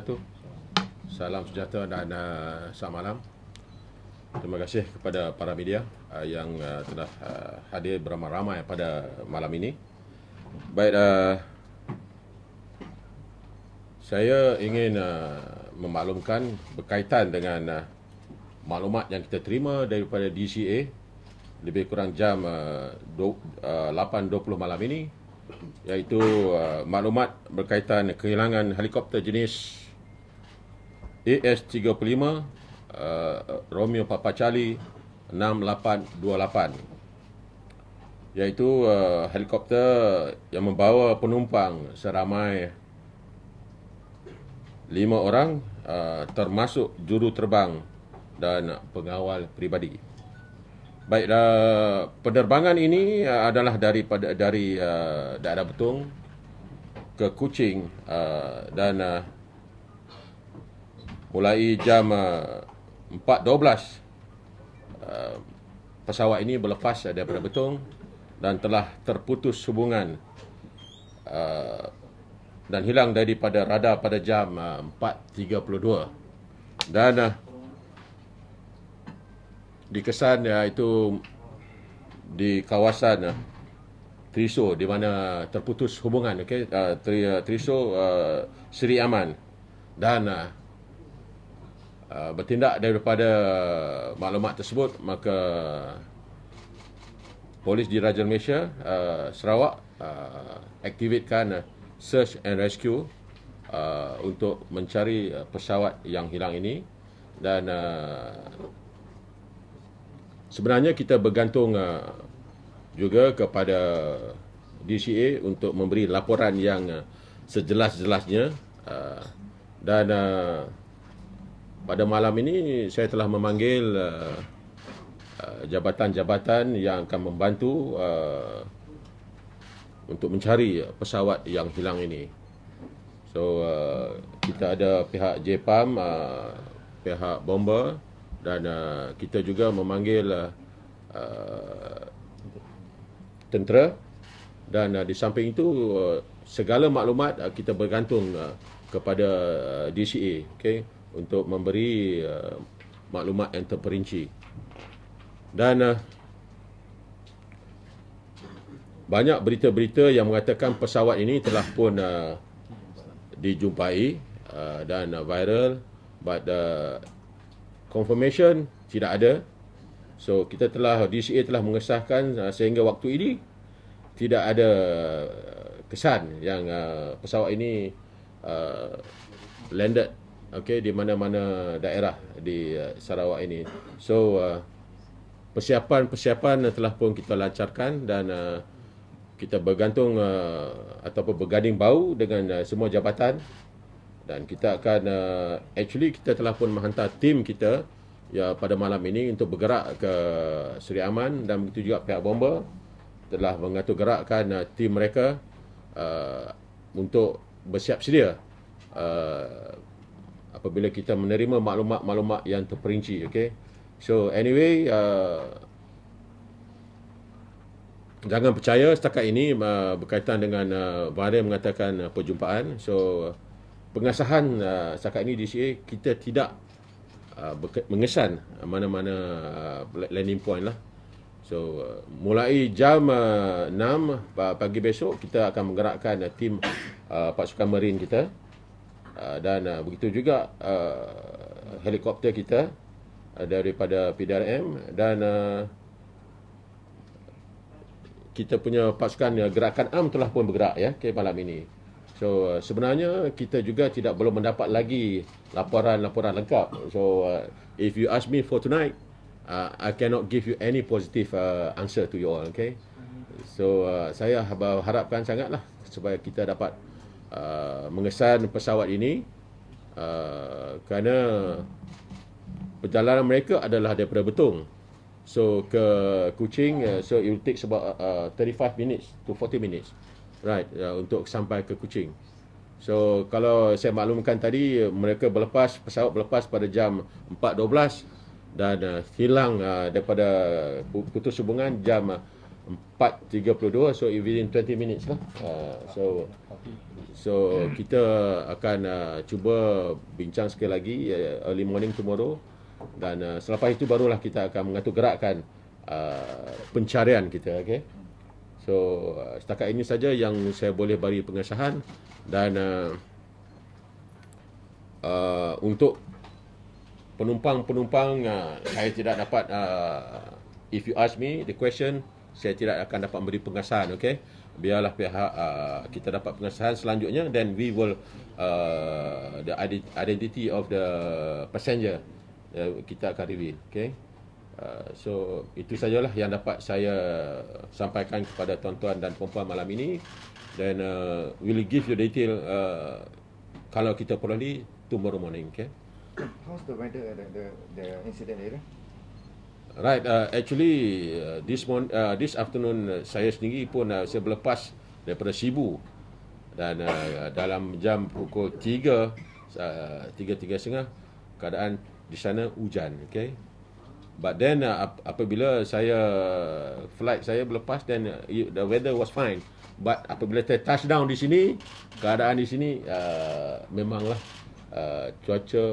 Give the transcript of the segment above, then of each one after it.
itu salam sejahtera dan uh, selamat malam. Terima kasih kepada para media uh, yang uh, telah uh, hadir beramai-ramai pada malam ini. Baik uh, saya ingin uh, memaklumkan berkaitan dengan uh, maklumat yang kita terima daripada DCA lebih kurang jam uh, 8.20 malam ini iaitu uh, maklumat berkaitan kehilangan helikopter jenis AS35 uh, Romeo Papacali 6828 iaitu uh, helikopter yang membawa penumpang seramai 5 orang uh, termasuk juru terbang dan pengawal peribadi. Baik uh, penerbangan ini uh, adalah daripada dari uh, daerah Betung ke Kuching uh, dan uh, mulai jam uh, 4.12 uh, pesawat ini berlepas daripada Betong dan telah terputus hubungan uh, dan hilang daripada radar pada jam uh, 4.32 dan uh, dikesan uh, itu di kawasan uh, Triso di mana terputus hubungan okay? uh, Triso uh, Seri Aman dan uh, Uh, bertindak daripada maklumat tersebut maka polis diraja Malaysia uh, Sarawak uh, aktifkan uh, search and rescue uh, untuk mencari uh, pesawat yang hilang ini dan uh, sebenarnya kita bergantung uh, juga kepada DCA untuk memberi laporan yang uh, sejelas-jelasnya uh, dan uh, pada malam ini saya telah memanggil uh, uh, jabatan-jabatan uh, yang akan membantu uh, untuk mencari pesawat yang hilang ini. So uh, kita ada pihak JPAM, uh, pihak Bomba, dan uh, kita juga memanggil uh, uh, tentera dan uh, di samping itu uh, segala maklumat uh, kita bergantung uh, kepada uh, DCA, okey untuk memberi uh, maklumat yang terperinci dan uh, banyak berita-berita yang mengatakan pesawat ini telah pun uh, dijumpai uh, dan uh, viral but the uh, confirmation tidak ada so kita telah DCA telah mengesahkan uh, sehingga waktu ini tidak ada kesan yang uh, pesawat ini uh, landed okey di mana-mana daerah di uh, Sarawak ini. So uh, persiapan-persiapan uh, telah pun kita lancarkan dan uh, kita bergantung uh, ataupun berganding bau dengan uh, semua jabatan dan kita akan uh, actually kita telah pun menghantar tim kita ya pada malam ini untuk bergerak ke Seri Aman dan begitu juga pihak bomba telah mengatur gerakkan uh, tim mereka uh, untuk bersiap sedia uh, apabila kita menerima maklumat-maklumat yang terperinci okey so anyway uh, jangan percaya setakat ini uh, berkaitan dengan uh, Bahari mengatakan uh, perjumpaan so uh, pengesahan uh, setakat ini DCA kita tidak uh, mengesan mana-mana uh, landing point lah so uh, mulai jam uh, 6 uh, pagi besok kita akan menggerakkan uh, tim uh, pasukan marine kita Ah, dan uh, begitu juga uh, helikopter kita uh, daripada PDRM dan uh, kita punya pasukan uh, gerakan am telah pun bergerak ya okay, malam ini. So uh, sebenarnya kita juga tidak belum mendapat lagi laporan-laporan lengkap. So uh, if you ask me for tonight uh, I cannot give you any positive uh, answer to you all okay. So uh, saya harapkan sangatlah supaya kita dapat Uh, mengesan pesawat ini uh, kerana perjalanan mereka adalah daripada Betung so ke Kuching uh, so it will take about uh, 35 uh, minutes to 40 minutes right uh, untuk sampai ke Kuching so kalau saya maklumkan tadi mereka berlepas pesawat berlepas pada jam 4.12 dan uh, hilang uh, daripada putus hubungan jam uh, 4.32 so within 20 minutes lah uh, so so kita akan uh, cuba bincang sekali lagi uh, early morning tomorrow dan uh, selepas itu barulah kita akan mengatur gerakkan uh, pencarian kita okey so uh, setakat ini saja yang saya boleh bagi pengesahan dan uh, uh, untuk penumpang-penumpang uh, saya tidak dapat uh, if you ask me the question saya tidak akan dapat beri pengesahan okey biarlah pihak uh, kita dapat pengesahan selanjutnya then we will uh, the identity of the passenger uh, kita akan reveal okey uh, so itu sajalah yang dapat saya sampaikan kepada tuan-tuan dan puan-puan malam ini then uh, we will give you detail uh, kalau kita perlu tomorrow morning okey how's the weather at the, the the incident area Right, uh, actually uh, this morning, uh, this afternoon uh, saya sendiri pun uh, saya berlepas daripada Sibu dan uh, uh, dalam jam pukul 3 uh, 3.30 keadaan di sana hujan okay but then uh, ap- apabila saya flight saya berlepas then uh, the weather was fine but apabila saya touch down di sini keadaan di sini uh, memanglah uh, cuaca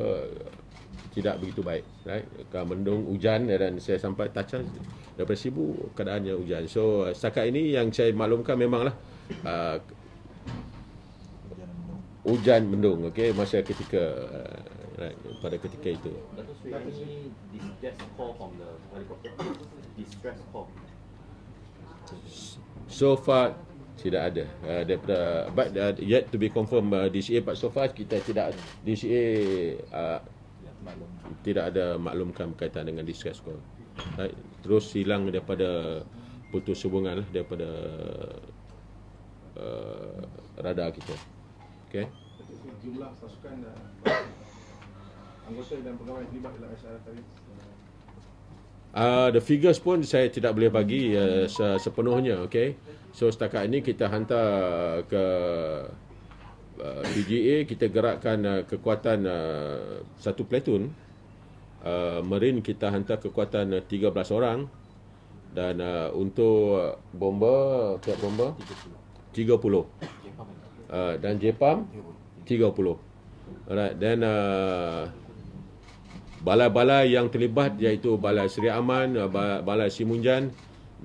tidak begitu baik right kalau mendung hujan dan saya sampai taca daripada sibu keadaannya hujan so setakat ini yang saya maklumkan memanglah uh, hujan mendung okey masa ketika uh, right pada ketika itu so far tidak ada uh, but uh, yet to be confirmed uh, DCA but so far kita tidak DCA uh, tidak ada maklumkan berkaitan dengan discuss call right? terus hilang daripada putus hubungan lah daripada uh, radar kita okey jumlah pasukan dan anggota dan pegawai terlibat dalam SR tadi Uh, the figures pun saya tidak boleh bagi uh, sepenuhnya, okay? So setakat ini kita hantar ke Uh, PGA kita gerakkan uh, kekuatan uh, satu platoon uh, Marine kita hantar kekuatan uh, 13 orang dan uh, untuk uh, bomba tiap bomba 30 JPAM uh, dan Jepam 30 alright dan uh, balai-balai yang terlibat iaitu balai Seri Aman uh, balai Simunjan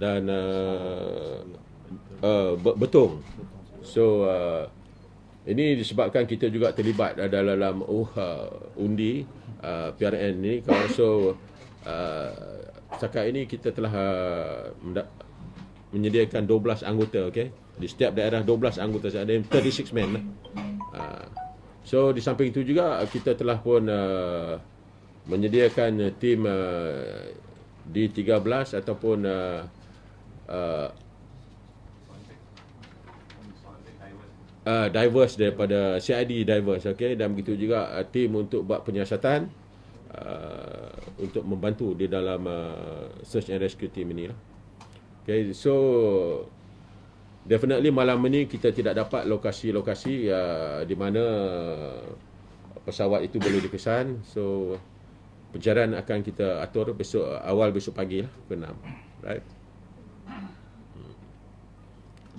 dan uh, uh, betung so uh, ini disebabkan kita juga terlibat dalam uh, undi uh, ah, PRN ini. So, uh, setakat ini kita telah uh, menyediakan 12 anggota. Okay? Di setiap daerah 12 anggota. Ada 36 men. Uh, so, di samping itu juga kita telah pun uh, menyediakan tim uh, D13 ataupun uh, uh, uh, diverse daripada CID diverse okey dan begitu juga uh, tim untuk buat penyiasatan uh, untuk membantu di dalam uh, search and rescue team ini lah. Okay, so definitely malam ini kita tidak dapat lokasi-lokasi uh, di mana pesawat itu boleh dikesan. So pencarian akan kita atur besok uh, awal besok pagi lah, ke 6. Right?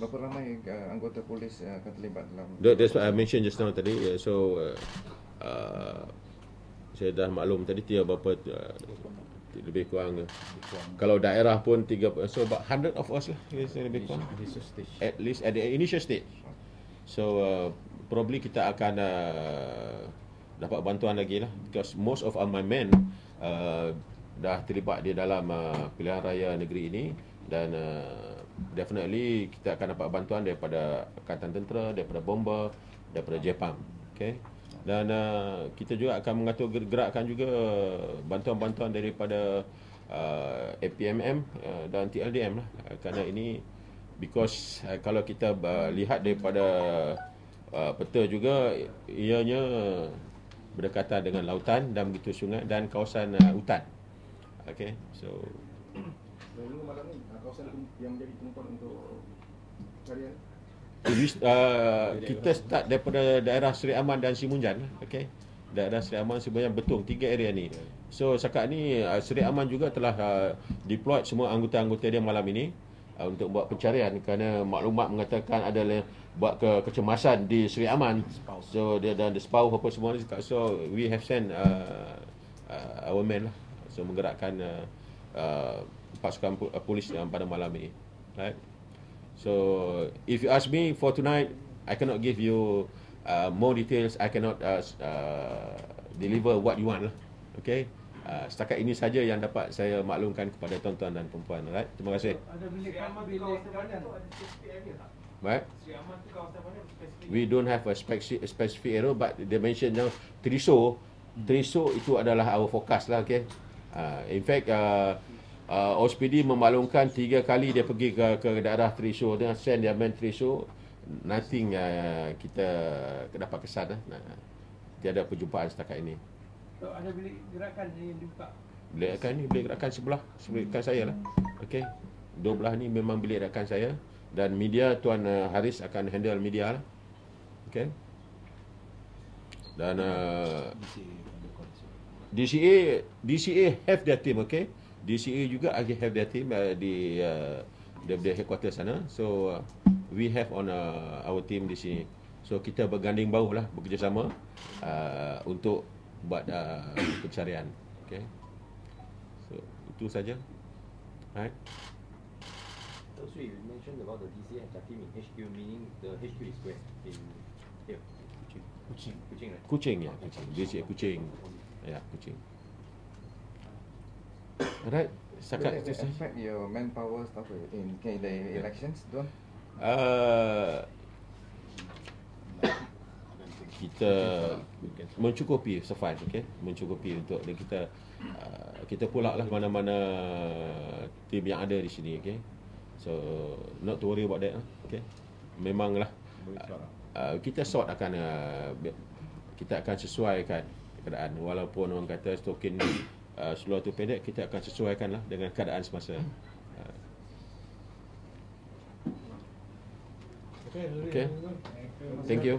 berapa ramai uh, anggota polis uh, terlibat dalam That's what I mentioned just now tadi yeah, so uh, uh, saya dah maklum tadi tiada berapa uh, lebih kurang kalau daerah pun tiga, so about 100 of us lah lebih kurang at least at the initial stage so uh, probably kita akan uh, dapat bantuan lagi lah because most of my men uh, dah terlibat di dalam uh, pilihan raya negeri ini dan uh, definitely kita akan dapat bantuan daripada Angkatan Tentera, daripada Bomba, daripada Jepang. Okay. Dan uh, kita juga akan mengatur gerakan juga bantuan-bantuan daripada uh, eh, APMM uh, dan TLDM lah. Uh, kerana ini because uh, kalau kita uh, lihat daripada uh, peta juga ianya berdekatan dengan lautan dan begitu sungai dan kawasan uh, hutan. Okay, so kawasan yang menjadi tempat untuk carian? Uh, kita start daripada daerah Seri Aman dan Simunjan okay? Daerah Seri Aman, sebenarnya Betung, tiga area ni So sekarang ni uh, Seri Aman juga telah uh, deploy semua anggota-anggota dia malam ini uh, Untuk buat pencarian kerana maklumat mengatakan ada buat ke kecemasan di Seri Aman So dia dan the spouse apa semua ni So we have sent uh, uh, our men lah So menggerakkan uh, uh, pasukan uh, polis pada malam ini. Right? So, if you ask me for tonight, I cannot give you uh, more details. I cannot uh, uh, deliver what you want. Lah, okay? Uh, setakat ini saja yang dapat saya maklumkan kepada tuan-tuan dan perempuan. Alright? Terima kasih. Ada bilik kamar di kawasan badan tu ada spesifik area tak? Right? Siamat tu kawasan We don't have a specific, specific area but they mention now Triso. Triso itu adalah our focus lah. Okay? Uh, in fact, uh, uh, OSPD memaklumkan tiga kali dia pergi ke, ke daerah Trisho dia send dia main Trisho nothing uh, kita dapat kesan uh. nah, tiada perjumpaan setakat ini so, ada bilik gerakan yang dibuka bilik gerakan ni bilik gerakan sebelah sebelah gerakan saya lah ok dua belah ni memang bilik gerakan saya dan media Tuan uh, Haris akan handle media lah ok dan uh, DCA DCA have their team okay DCA juga I have their team uh, di the, uh, the, the headquarters sana so uh, we have on uh, our team di sini so kita berganding bahu lah bekerjasama uh, untuk buat uh, pencarian okay so itu saja Kucing, So you kucing, about kucing. DCA and Jackie in HQ, meaning the HQ is where in here? Kuching. Kuching, right? Kuching, yeah, Kuching. DCA, Kuching. Yeah, Kuching. Right? Cakap tu saja. Affect your manpower stuff in in the elections, tuan? Uh, kita mencukupi sefan okay? mencukupi untuk kita uh, kita pulak lah mana-mana tim yang ada di sini okay? so not to worry about that lah, okey memanglah lah. uh, uh, kita sort akan kita akan sesuaikan keadaan walaupun orang kata stokin uh, seluar tu pendek kita akan sesuaikanlah dengan keadaan semasa hmm. ah. Okay. Thank you.